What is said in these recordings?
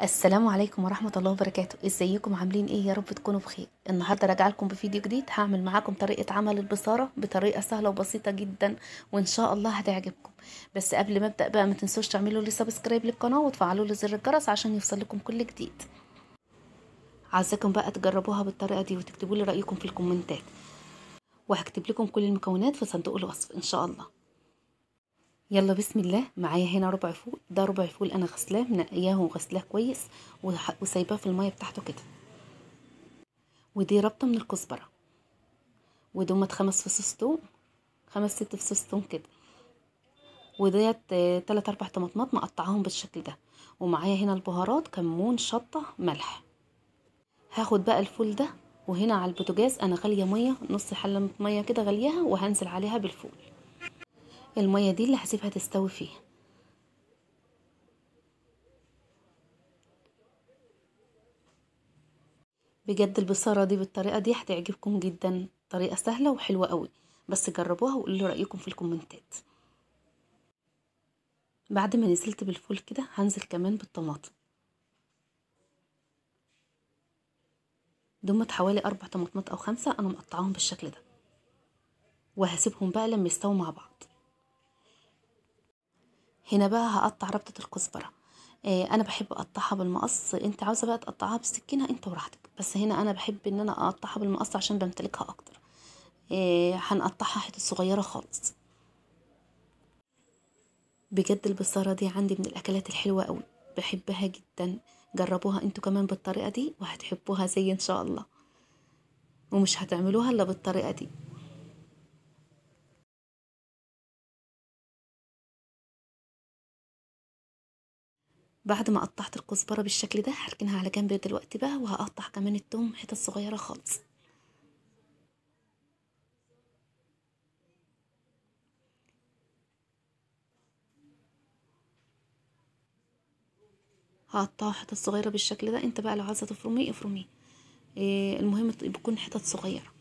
السلام عليكم ورحمة الله وبركاته ازيكم عاملين ايه يا رب تكونوا بخير النهاردة راجعة لكم بفيديو جديد هعمل معاكم طريقة عمل البصارة بطريقة سهلة وبسيطة جدا وان شاء الله هتعجبكم بس قبل ما ابدأ بقى ما تنسوش تعملوا لي سبسكرايب للقناة وتفعلوا لي زر الجرس عشان يوصل لكم كل جديد عايزاكم بقى تجربوها بالطريقة دي وتكتبوا لي رأيكم في الكومنتات وهكتب لكم كل المكونات في صندوق الوصف ان شاء الله يلا بسم الله معايا هنا ربع فول ده ربع فول انا غسلاه منقياه وغسلاه كويس وسايباه في الميه بتاعته كده ودي ربطه من الكزبره ودومت خمس فصوص ثوم خمس ست فصوص ثوم كده وديت تلات اربع طماطمات مقطعاهم بالشكل ده ومعايا هنا البهارات كمون شطه ملح هاخد بقى الفول ده وهنا على البوتاجاز انا غاليه ميه نص حله ميه كده غاليها وهنزل عليها بالفول المية دي اللي هسيبها تستوي فيها بجد البصارة دي بالطريقة دي هتعجبكم جدا طريقة سهلة وحلوة قوي بس جربوها وقولوا رأيكم في الكومنتات بعد ما نزلت بالفول كده هنزل كمان بالطماطم دمت حوالي أربع طماطمات أو خمسة أنا مقطعاهم بالشكل ده وهسيبهم بقى لما يستووا مع بعض هنا بقى هقطع ربطة الكزبرة آه انا بحب اقطعها بالمقص انت عاوزه بقى تقطعها بالسكينه انت وراحتك بس هنا انا بحب ان انا اقطعها بالمقص عشان بمتلكها اكتر آه هنقطعها حتت صغيره خالص بجد البصاره دي عندي من الاكلات الحلوه قوي بحبها جدا جربوها انتوا كمان بالطريقه دي وهتحبوها زي ان شاء الله ومش هتعملوها الا بالطريقه دي بعد ما قطعت الكزبرة بالشكل ده هركنها على جنب دلوقتي بقى وهقطع كمان التوم حتت صغيرة خالص هقطعه حتت صغيرة بالشكل ده انت بقى لو عايزة تفرميه افرميه إيه، المهم يكون حتت صغيرة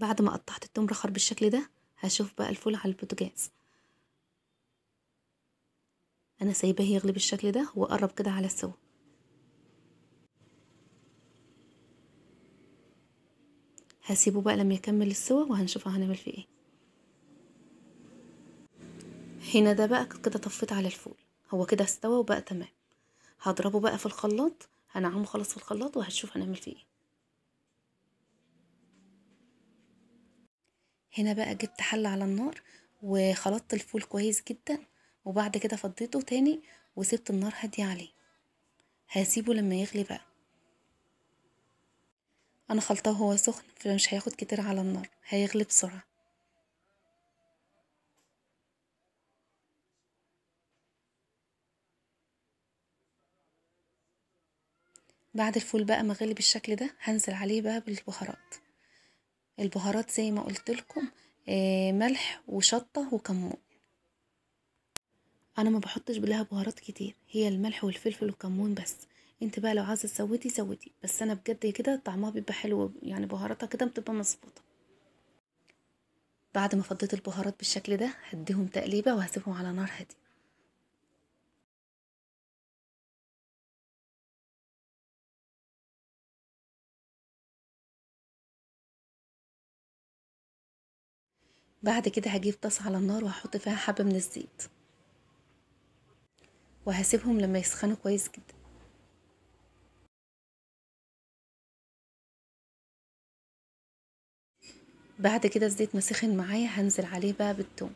بعد ما قطعت التوم رخر بالشكل ده هشوف بقى الفول على البوتجاز انا سايباه يغلي بالشكل ده وقرب كده على السوا هسيبه بقى لما يكمل السوا وهنشوف هنعمل فيه ايه هنا ده بقى كده طفيت على الفول هو كده استوى وبقى تمام هضربه بقى في الخلاط هنعمه خلاص في الخلاط وهشوف هنعمل فيه ايه هنا بقى جبت حلة على النار وخلطت الفول كويس جدا وبعد كده فضيته تاني وسبت النار هادية عليه هسيبه لما يغلي بقى انا خلطاه وهو سخن فمش هياخد كتير على النار هيغلي بسرعة بعد الفول بقى ما غلي بالشكل ده هنزل عليه بقى بالبهارات البهارات زي ما قلت لكم آه، ملح وشطة وكمون انا ما بحطش بلها بهارات كتير هي الملح والفلفل والكمون بس انت بقى لو عايزه تزودي زودي بس انا بجد كده طعمها بيبقى حلو يعني بهاراتها كده بتبقى مظبوطه بعد ما فضيت البهارات بالشكل ده هديهم تقليبه وهسيبهم على نار هاديه بعد كده هجيب طاسة على النار وهحط فيها حبة من الزيت وهسيبهم لما يسخنوا كويس جدا بعد كده الزيت ما سخن معايا هنزل عليه بقى بالثوم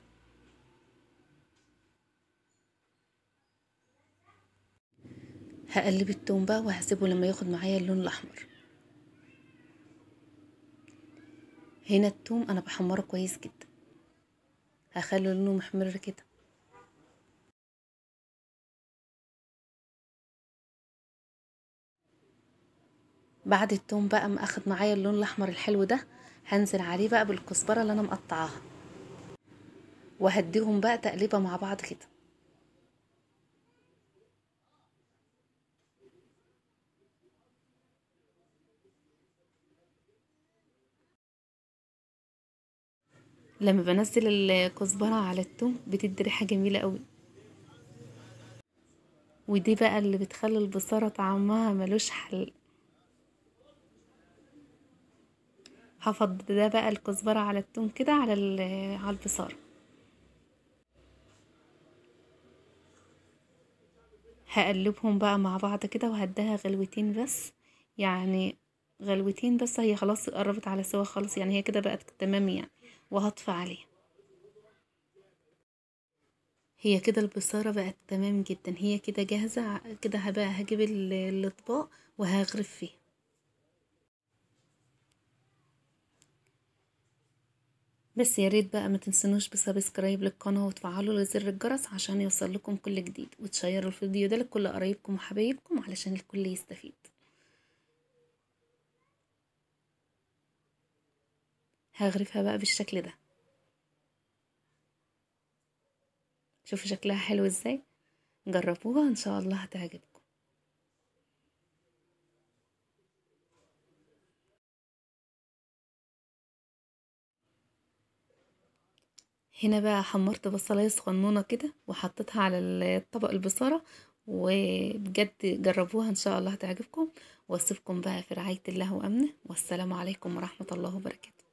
هقلب التوم بقى وهسيبه لما ياخد معايا اللون الاحمر هنا التوم انا بحمره كويس جدا هخلو لونه محمر كده بعد التوم بقى ما اخد معايا اللون الاحمر الحلو ده هنزل عليه بقى بالكزبره اللي انا مقطعاها وهديهم بقى تقليبه مع بعض كده لما بنزل الكزبرة على التوم بتدي ريحة جميلة قوي ودي بقى اللي بتخلي البصارة طعمها ملوش حل هفض ده بقى الكزبرة على التوم كده على على البصارة هقلبهم بقى مع بعض كده وهديها غلوتين بس يعني غلوتين بس هي خلاص قربت على سوا خالص يعني هي كده بقت تمام يعني وهطفي عليه هي كده البصارة بقت تمام جدا هي كده جاهزة كده هبقى هجيب الاطباق وهغرف فيه بس يا ريت بقى ما تنسونوش بسبسكرايب للقناة وتفعلوا زر الجرس عشان يوصل لكم كل جديد وتشيروا الفيديو ده لكل قرايبكم وحبايبكم علشان الكل يستفيد هغرفها بقى بالشكل ده شوفوا شكلها حلو ازاي جربوها ان شاء الله هتعجبكم هنا بقى حمرت بصلايه صغنونه كده وحطيتها على الطبق البصاره وبجد جربوها ان شاء الله هتعجبكم واسيبكم بقى في رعايه الله وامنه والسلام عليكم ورحمه الله وبركاته